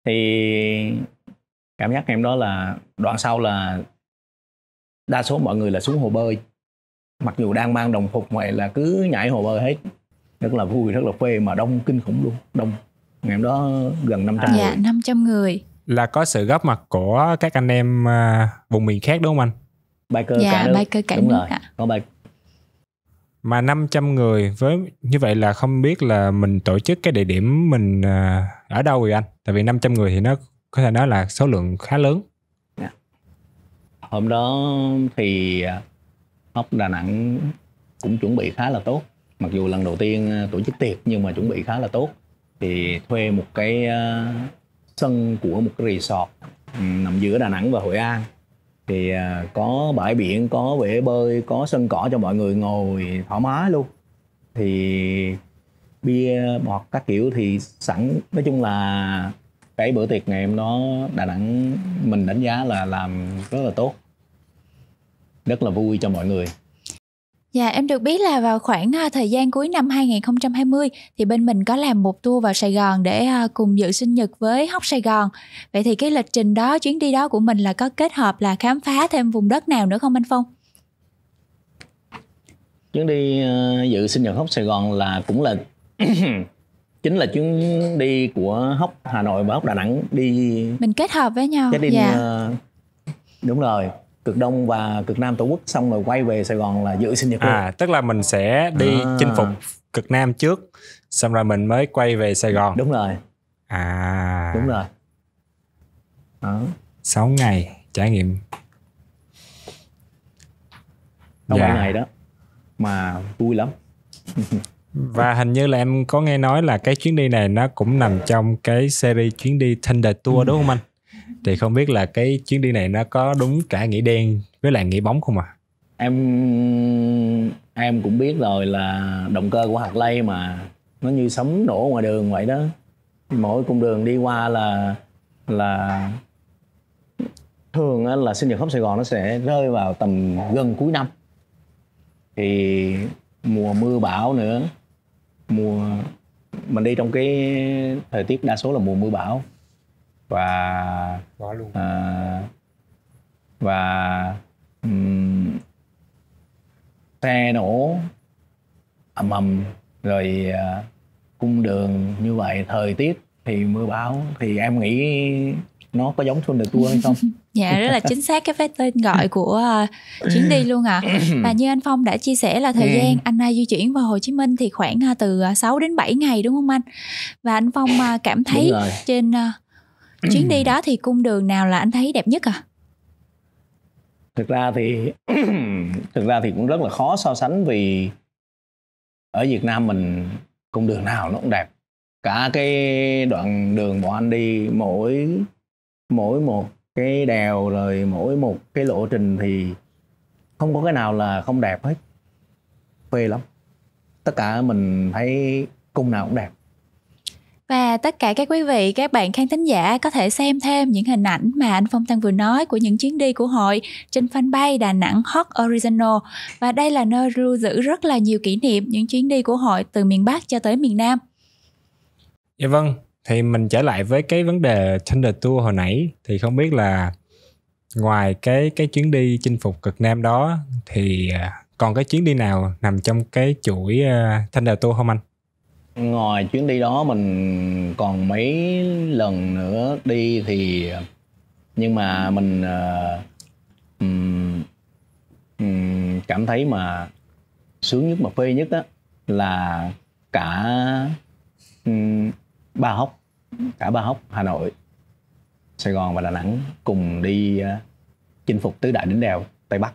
thì cảm giác em đó là đoạn sau là đa số mọi người là xuống hồ bơi mặc dù đang mang đồng phục ngoài là cứ nhảy hồ bơi hết rất là vui rất là phê mà đông kinh khủng luôn đông ngày hôm đó gần 500 à, dạ, người dạ 500 người là có sự góp mặt của các anh em à, vùng miền khác đúng không anh? Biker dạ, cả nước. biker cả đúng rồi. ạ. À. Có bài... Mà 500 người với như vậy là không biết là mình tổ chức cái địa điểm mình à, ở đâu rồi anh? Tại vì 500 người thì nó có thể nói là số lượng khá lớn. Dạ. Hôm đó thì Hóc à, Đà Nẵng cũng chuẩn bị khá là tốt. Mặc dù lần đầu tiên tổ chức tiệc nhưng mà chuẩn bị khá là tốt. Thì thuê một cái sân của một cái resort ừ, nằm giữa Đà Nẵng và Hội An thì à, có bãi biển có bể bơi có sân cỏ cho mọi người ngồi thoải mái luôn thì bia bọt các kiểu thì sẵn nói chung là cái bữa tiệc ngày hôm đó Đà Nẵng mình đánh giá là làm rất là tốt rất là vui cho mọi người Dạ, em được biết là vào khoảng à, thời gian cuối năm 2020 thì bên mình có làm một tour vào Sài Gòn để à, cùng dự sinh nhật với Hóc Sài Gòn. Vậy thì cái lịch trình đó, chuyến đi đó của mình là có kết hợp là khám phá thêm vùng đất nào nữa không anh Phong? Chuyến đi ờ, dự sinh nhật Hóc Sài Gòn là cũng là <coughs> chính là chuyến đi của Hóc Hà Nội và Hóc Đà Nẵng đi mình kết hợp với nhau. Check dạ. Ờ, đúng rồi cực đông và cực nam tổ quốc xong rồi quay về sài gòn là dự sinh nhật luôn à tức là mình sẽ đi à. chinh phục cực nam trước xong rồi mình mới quay về sài gòn đúng rồi à đúng rồi đó. 6 ngày trải nghiệm sáu dạ. ngày đó mà vui lắm <laughs> và hình như là em có nghe nói là cái chuyến đi này nó cũng nằm trong cái series chuyến đi Thunder Tour ừ. đúng không anh? thì không biết là cái chuyến đi này nó có đúng cả nghĩa đen với lại nghĩa bóng không ạ à? em em cũng biết rồi là động cơ của hạt lây mà nó như sấm nổ ngoài đường vậy đó mỗi cung đường đi qua là là thường là sinh nhật khắp Sài Gòn nó sẽ rơi vào tầm gần cuối năm thì mùa mưa bão nữa mùa mình đi trong cái thời tiết đa số là mùa mưa bão và Quá luôn. À, và um, xe nổ ầm ầm rồi à, cung đường như vậy thời tiết thì mưa bão thì em nghĩ nó có giống Thunder Tour hay không? <laughs> dạ rất là chính xác cái tên gọi <laughs> của uh, chuyến đi luôn ạ. À. <coughs> Và như anh Phong đã chia sẻ là thời ừ. gian anh uh, di chuyển vào Hồ Chí Minh thì khoảng uh, từ 6 đến 7 ngày đúng không anh? Và anh Phong uh, cảm thấy trên uh, chuyến đi đó thì cung đường nào là anh thấy đẹp nhất à thực ra thì <clears throat> thực ra thì cũng rất là khó so sánh vì ở Việt Nam mình cung đường nào nó cũng đẹp cả cái đoạn đường bọn anh đi mỗi mỗi một cái đèo rồi mỗi một cái lộ trình thì không có cái nào là không đẹp hết phê lắm tất cả mình thấy cung nào cũng đẹp và tất cả các quý vị, các bạn khán thính giả có thể xem thêm những hình ảnh mà anh Phong Tân vừa nói của những chuyến đi của hội trên fanpage Đà Nẵng Hot Original. Và đây là nơi lưu giữ rất là nhiều kỷ niệm những chuyến đi của hội từ miền Bắc cho tới miền Nam. Dạ vâng, thì mình trở lại với cái vấn đề Thunder Tour hồi nãy thì không biết là ngoài cái cái chuyến đi chinh phục cực Nam đó thì à, còn cái chuyến đi nào nằm trong cái chuỗi à, Thunder Tour không anh? ngoài chuyến đi đó mình còn mấy lần nữa đi thì nhưng mà mình uh, um, um, cảm thấy mà sướng nhất mà phê nhất á là cả um, ba hốc cả ba hốc hà nội sài gòn và đà nẵng cùng đi uh, chinh phục tứ đại đỉnh đèo tây bắc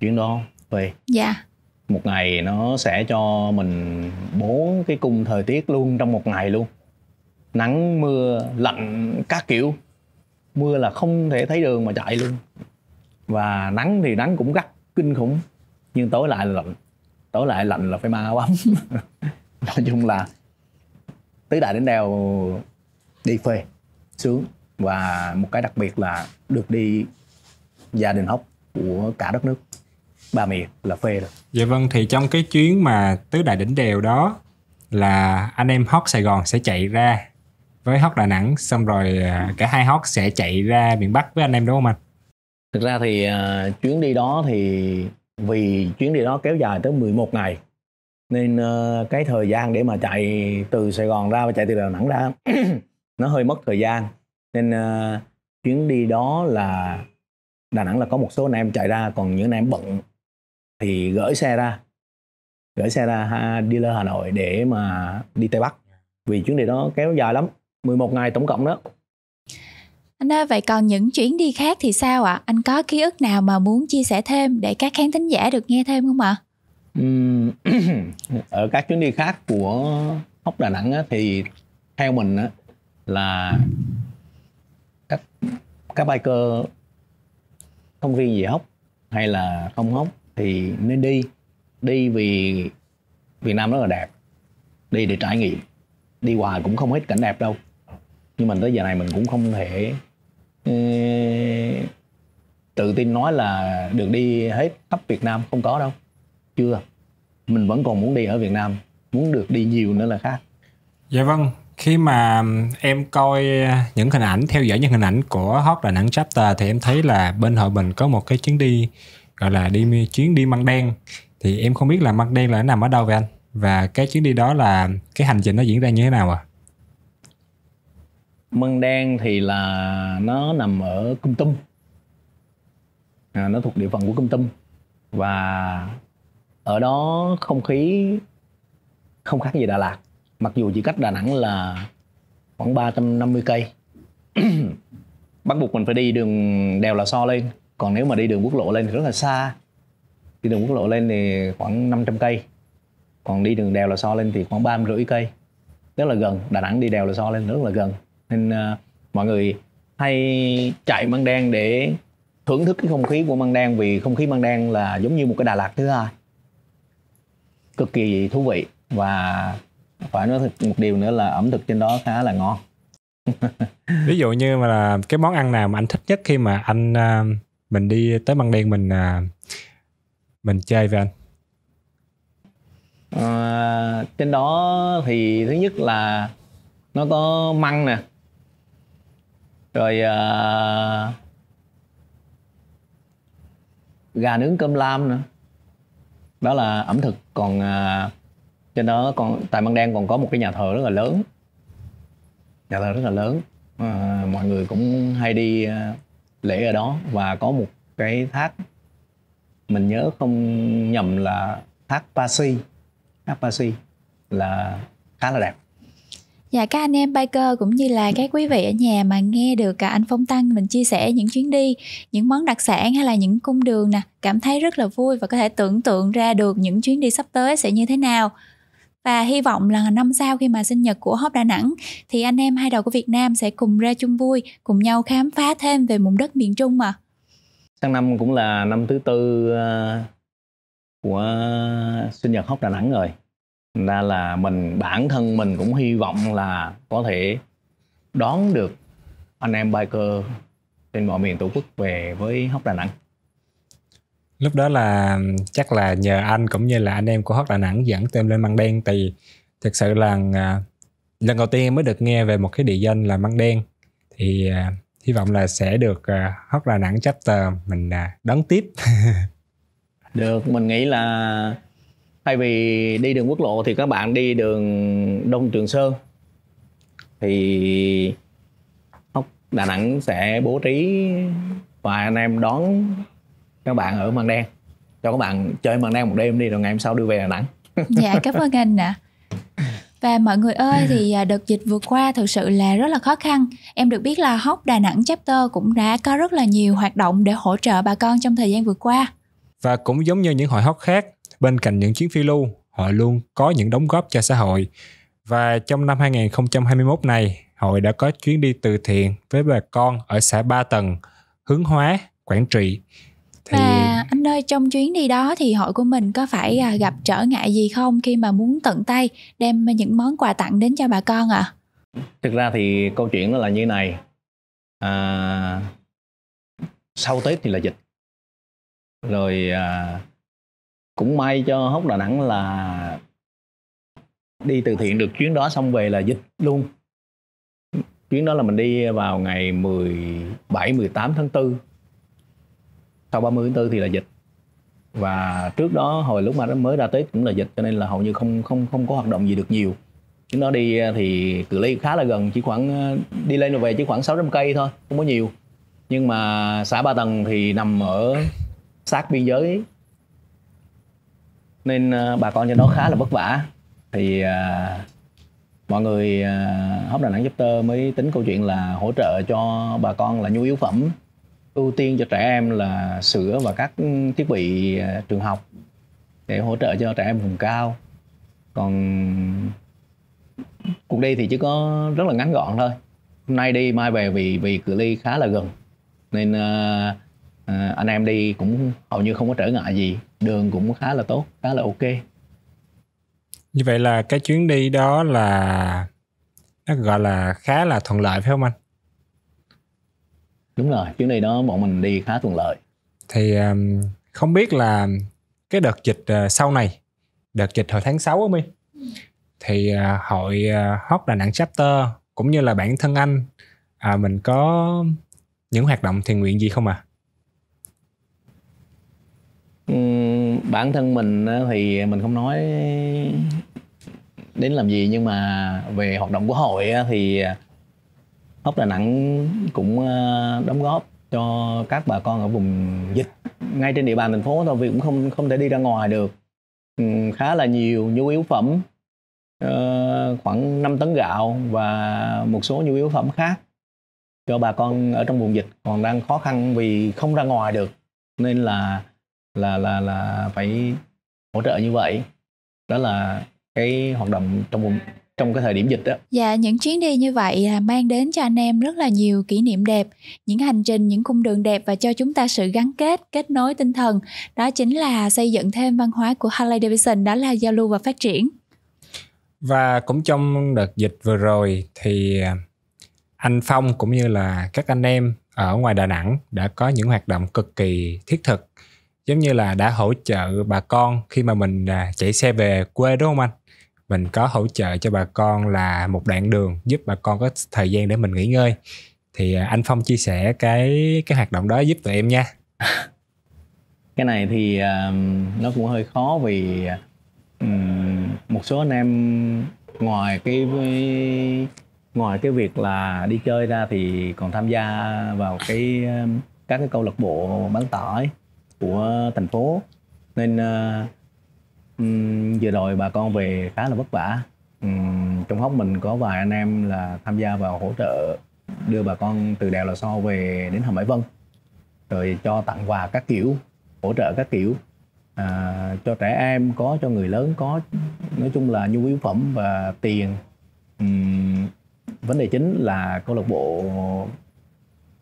chuyến đó về dạ yeah một ngày nó sẽ cho mình bốn cái cung thời tiết luôn trong một ngày luôn nắng mưa lạnh các kiểu mưa là không thể thấy đường mà chạy luôn và nắng thì nắng cũng gắt kinh khủng nhưng tối lại là lạnh tối lại lạnh là phải ma áo <laughs> nói chung là tứ đại đến đèo đi phê sướng và một cái đặc biệt là được đi gia đình hóc của cả đất nước ba miệng là phê rồi dạ vâng thì trong cái chuyến mà tứ đại đỉnh đèo đó là anh em hot sài gòn sẽ chạy ra với hot đà nẵng xong rồi à, cả hai hot sẽ chạy ra miền bắc với anh em đúng không anh thực ra thì uh, chuyến đi đó thì vì chuyến đi đó kéo dài tới 11 ngày nên uh, cái thời gian để mà chạy từ sài gòn ra và chạy từ đà nẵng ra <clears throat> nó hơi mất thời gian nên uh, chuyến đi đó là đà nẵng là có một số anh em chạy ra còn những anh em bận thì gửi xe ra gửi xe ra dealer Hà Nội để mà đi Tây Bắc vì chuyến đi đó kéo dài lắm 11 ngày tổng cộng đó anh ơi vậy còn những chuyến đi khác thì sao ạ à? anh có ký ức nào mà muốn chia sẻ thêm để các khán thính giả được nghe thêm không ạ à? <clears throat> ở các chuyến đi khác của Hóc Đà Nẵng thì theo mình á là các các biker không riêng gì Hóc hay là không Hóc thì nên đi đi vì Việt Nam rất là đẹp đi để trải nghiệm đi hoài cũng không hết cảnh đẹp đâu nhưng mình tới giờ này mình cũng không thể uh, tự tin nói là được đi hết khắp Việt Nam không có đâu chưa mình vẫn còn muốn đi ở Việt Nam muốn được đi nhiều nữa là khác dạ vâng khi mà em coi những hình ảnh theo dõi những hình ảnh của Hot Đà Nẵng Chapter thì em thấy là bên hội mình có một cái chuyến đi gọi là đi chuyến đi măng đen thì em không biết là măng đen là nó nằm ở đâu vậy anh và cái chuyến đi đó là cái hành trình nó diễn ra như thế nào à măng đen thì là nó nằm ở cung tum à, nó thuộc địa phận của cung tum và ở đó không khí không khác gì Đà Lạt mặc dù chỉ cách Đà Nẵng là khoảng 350 cây <clears throat> bắt buộc mình phải đi đường đèo Lò so lên còn nếu mà đi đường quốc lộ lên thì rất là xa đi đường quốc lộ lên thì khoảng 500 cây còn đi đường đèo là so lên thì khoảng ba rưỡi cây rất là gần đà nẵng đi đèo là so lên rất là gần nên uh, mọi người hay chạy măng đen để thưởng thức cái không khí của măng đen vì không khí măng đen là giống như một cái đà lạt thứ hai cực kỳ thú vị và phải nói thật một điều nữa là ẩm thực trên đó khá là ngon <laughs> ví dụ như mà là cái món ăn nào mà anh thích nhất khi mà anh uh mình đi tới ban đen mình à, mình chơi với anh à, trên đó thì thứ nhất là nó có măng nè rồi à, gà nướng cơm lam nữa đó là ẩm thực còn à, trên đó còn tại ban đen còn có một cái nhà thờ rất là lớn nhà thờ rất là lớn à, mọi người cũng hay đi lễ ở đó và có một cái thác mình nhớ không nhầm là thác Pasi thác Pasi là khá là đẹp Dạ các anh em biker cũng như là các quý vị ở nhà mà nghe được cả anh Phong Tăng mình chia sẻ những chuyến đi, những món đặc sản hay là những cung đường nè, cảm thấy rất là vui và có thể tưởng tượng ra được những chuyến đi sắp tới sẽ như thế nào và hy vọng là năm sau khi mà sinh nhật của Hop Đà Nẵng thì anh em hai đầu của Việt Nam sẽ cùng ra chung vui cùng nhau khám phá thêm về vùng đất miền Trung mà sang năm cũng là năm thứ tư ờ, của sinh nhật Hop Đà Nẵng rồi Thành ra là mình bản thân mình cũng hy vọng là có thể đón được anh em biker trên mọi miền tổ quốc về với Hóc Đà Nẵng lúc đó là chắc là nhờ anh cũng như là anh em của Hot Đà Nẵng dẫn tụi lên măng đen thì thực sự là à, lần đầu tiên em mới được nghe về một cái địa danh là măng đen thì à, hy vọng là sẽ được uh, Hot Đà Nẵng chapter mình đón tiếp <laughs> được mình nghĩ là thay vì đi đường quốc lộ thì các bạn đi đường Đông Trường Sơn thì Hóc Đà Nẵng sẽ bố trí và anh em đón các bạn ở Măng Đen cho các bạn chơi Măng Đen một đêm đi rồi ngày hôm sau đưa về Đà Nẵng <laughs> dạ cảm ơn anh ạ à. và mọi người ơi thì à, đợt dịch vừa qua thực sự là rất là khó khăn em được biết là hóc đà nẵng chapter cũng đã có rất là nhiều hoạt động để hỗ trợ bà con trong thời gian vừa qua và cũng giống như những hội hóc khác bên cạnh những chuyến phiêu lưu họ luôn có những đóng góp cho xã hội và trong năm 2021 này hội đã có chuyến đi từ thiện với bà con ở xã Ba Tầng, Hướng Hóa, Quảng Trị thì... và anh ơi trong chuyến đi đó thì hội của mình có phải à, gặp trở ngại gì không khi mà muốn tận tay đem những món quà tặng đến cho bà con ạ à? thực ra thì câu chuyện nó là như này à, sau tết thì là dịch rồi à, cũng may cho hốc đà nẵng là đi từ thiện được chuyến đó xong về là dịch luôn chuyến đó là mình đi vào ngày 17 18 tháng 4 sau 30 tháng 4 thì là dịch và trước đó hồi lúc mà nó mới ra tết cũng là dịch cho nên là hầu như không không không có hoạt động gì được nhiều chúng nó đi ờ, thì cự ly khá là gần chỉ khoảng ờ, đi lên rồi về chỉ khoảng 600 cây thôi không có nhiều nhưng mà xã ba tầng thì nằm ở sát biên giới nên ờ, bà con trên đó khá là vất vả thì uh, mọi người uh, hóc đà nẵng giúp tơ mới tính câu chuyện là hỗ trợ cho bà con là nhu yếu phẩm ưu tiên cho trẻ em là sữa và các thiết bị ờ, trường học để hỗ trợ cho trẻ em vùng cao còn cuộc đi thì chỉ có rất là ngắn gọn thôi hôm nay đi mai về vì vì cự ly khá là gần nên uh, anh em đi cũng hầu như không có trở ngại gì đường cũng khá là tốt khá là ok như vậy là cái chuyến đi đó là nó gọi là khá là thuận lợi phải không anh đúng rồi chuyến đi đó bọn mình đi khá thuận lợi thì um, không biết là cái đợt dịch ờ, sau này đợt dịch hồi tháng 6 á mi thì ờ, hội ờ, hot đà nẵng chapter cũng như là bản thân anh à, mình có những hoạt động thiện nguyện gì không à? bản thân mình thì mình không nói đến làm gì nhưng mà về hoạt động của hội thì à, ốc đà nẵng cũng ờ, đóng góp cho các bà con ở vùng dịch ngay trên địa bàn thành phố thôi vì cũng không không thể đi ra ngoài được ừ, khá là nhiều nhu yếu phẩm ờ, khoảng 5 tấn gạo và một số nhu yếu phẩm khác cho bà con ở trong vùng dịch còn đang khó khăn vì không ra ngoài được nên là là là là phải hỗ trợ như vậy đó là cái hoạt động trong vùng trong cái thời điểm dịch đó. Dạ, những chuyến đi như vậy là mang đến cho anh em rất là nhiều kỷ niệm đẹp, những hành trình, những cung đường đẹp và cho chúng ta sự gắn kết, kết nối tinh thần. Đó chính là xây dựng thêm văn hóa của Harley Davidson, đó là giao lưu và phát triển. Và cũng trong đợt dịch vừa rồi thì à, anh Phong cũng như là các anh em ở ngoài Đà Nẵng đã có những hoạt động cực kỳ thiết thực giống như là đã hỗ trợ bà con khi mà mình à, chạy xe về quê đúng không anh? mình có hỗ trợ cho bà con là một đoạn đường giúp bà con có thời gian để mình nghỉ ngơi thì à, anh Phong chia sẻ cái cái hoạt động đó giúp tụi em nha <laughs> cái này thì um, nó cũng hơi khó vì um, một số anh em ngoài cái ngoài cái việc là đi chơi ra thì còn tham gia vào cái các cái câu lạc bộ bán tỏi của thành phố nên uh, vừa rồi bà con về khá là vất vả trong hốc mình có vài anh em là tham gia vào hỗ trợ đưa bà con từ đèo lò so về đến hầm hải vân rồi cho tặng quà các kiểu hỗ trợ các kiểu à, cho trẻ em có cho người lớn có nói chung là nhu yếu phẩm và tiền uhm, vấn đề chính là câu lạc bộ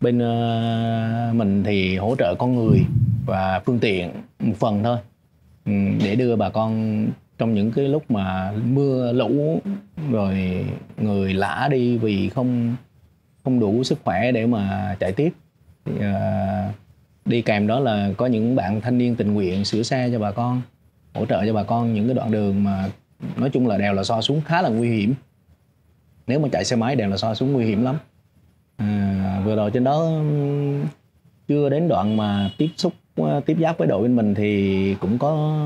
bên uh, mình thì hỗ trợ con người và phương tiện một phần thôi Ừ, để đưa bà con trong những cái lúc mà mưa lũ rồi người lã đi vì không không đủ sức khỏe để mà chạy tiếp thì, uh, đi kèm đó là có những bạn thanh niên tình nguyện sửa xe cho bà con hỗ trợ cho bà con những cái đoạn đường mà nói chung là đèo là so xuống khá là nguy hiểm nếu mà chạy xe máy đèo là so xuống nguy hiểm lắm à, vừa rồi trên đó chưa đến đoạn mà tiếp xúc ờ, tiếp giáp với đội bên mình thì cũng có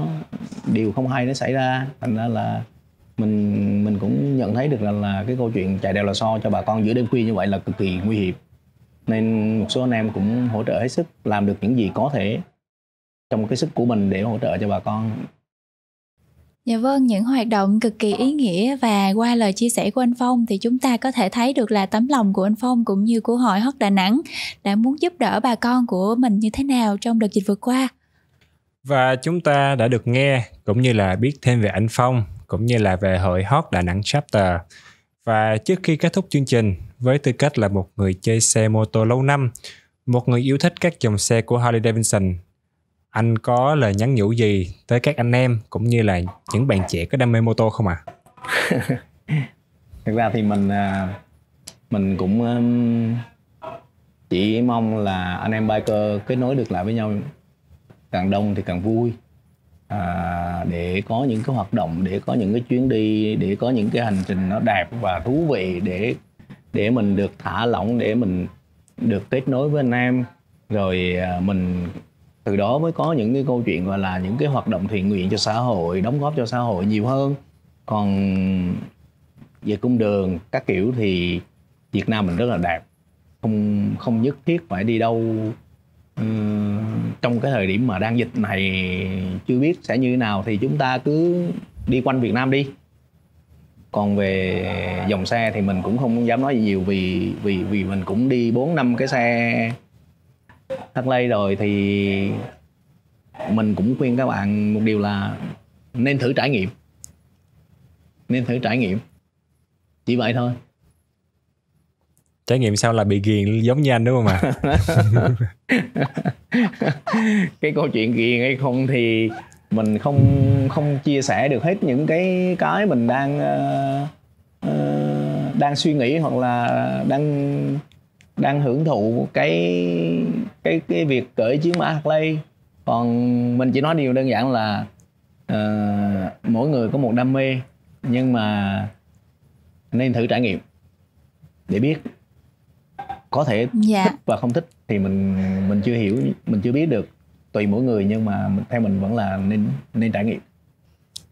điều không hay nó xảy ra thành ra là mình mình cũng nhận thấy được là, là cái câu chuyện chạy đèo lò xo cho bà con giữa đêm khuya như vậy là cực kỳ nguy hiểm nên một số anh em cũng hỗ trợ hết sức làm được những gì có thể trong cái sức của mình để hỗ trợ cho bà con Dạ vâng, những hoạt động cực kỳ ý nghĩa và qua lời chia sẻ của anh Phong thì chúng ta có thể thấy được là tấm lòng của anh Phong cũng như của Hội Hot Đà Nẵng đã muốn giúp đỡ bà con của mình như thế nào trong đợt dịch vừa qua. Và chúng ta đã được nghe cũng như là biết thêm về anh Phong cũng như là về Hội Hot Đà Nẵng Chapter. Và trước khi kết thúc chương trình, với tư cách là một người chơi xe mô tô lâu năm, một người yêu thích các dòng xe của Harley Davidson anh có lời nhắn nhủ gì tới các anh em cũng như là những bạn trẻ có đam mê mô tô không ạ? À? <laughs> Thực ra thì mình à, mình cũng chỉ mong là anh em biker kết nối được lại với nhau càng đông thì càng vui à, để có những cái hoạt động để có những cái chuyến đi để có những cái hành trình nó đẹp và thú vị để để mình được thả lỏng để mình được kết nối với anh em rồi à, mình từ đó mới có những cái câu chuyện gọi là những cái hoạt động thiện nguyện cho xã hội đóng góp cho xã hội nhiều hơn còn về cung đường các kiểu thì Việt Nam mình rất là đẹp không không nhất thiết phải đi đâu um, trong cái thời điểm mà đang dịch này chưa biết sẽ như thế nào thì chúng ta cứ đi quanh Việt Nam đi còn về dòng xe thì mình cũng không dám nói gì nhiều vì vì vì mình cũng đi bốn năm cái xe thắt lây rồi thì mình cũng khuyên các bạn một điều là nên thử trải nghiệm nên thử trải nghiệm chỉ vậy thôi trải nghiệm sao là bị ghiền giống như anh đúng không ạ <laughs> cái câu chuyện ghiền hay không thì mình không không chia sẻ được hết những cái cái mình đang uh, uh, đang suy nghĩ hoặc là đang đang hưởng thụ cái cái cái việc cởi chiếc mã Harley còn mình chỉ nói điều đơn giản là uh, mỗi người có một đam mê nhưng mà nên thử trải nghiệm để biết có thể dạ. thích và không thích thì mình mình chưa hiểu mình chưa biết được tùy mỗi người nhưng mà theo mình vẫn là nên nên trải nghiệm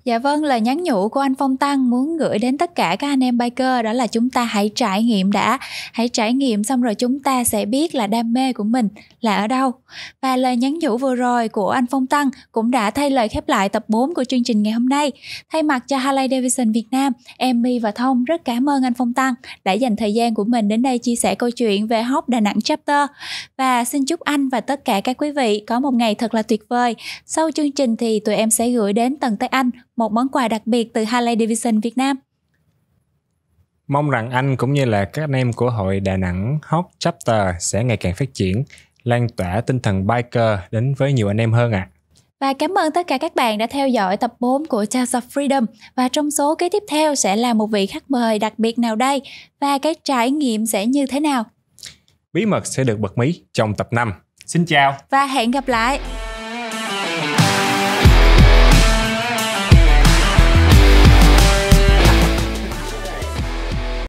Dạ vâng, lời nhắn nhủ của anh Phong Tăng muốn gửi đến tất cả các anh em biker đó là chúng ta hãy trải nghiệm đã. Hãy trải nghiệm xong rồi chúng ta sẽ biết là đam mê của mình là ở đâu. Và lời nhắn nhủ vừa rồi của anh Phong Tăng cũng đã thay lời khép lại tập 4 của chương trình ngày hôm nay. Thay mặt cho Harley Davidson Việt Nam, em My và Thông rất cảm ơn anh Phong Tăng đã dành thời gian của mình đến đây chia sẻ câu chuyện về Hóc Đà Nẵng Chapter. Và xin chúc anh và tất cả các quý vị có một ngày thật là tuyệt vời. Sau chương trình thì tụi em sẽ gửi đến Tần Tây Anh một món quà đặc biệt từ Harley Davidson Việt Nam. Mong rằng anh cũng như là các anh em của hội Đà Nẵng Hot Chapter sẽ ngày càng phát triển, lan tỏa tinh thần biker đến với nhiều anh em hơn ạ. À. Và cảm ơn tất cả các bạn đã theo dõi tập 4 của Charles of Freedom và trong số kế tiếp theo sẽ là một vị khách mời đặc biệt nào đây và cái trải nghiệm sẽ như thế nào. Bí mật sẽ được bật mí trong tập 5. Xin chào và hẹn gặp lại.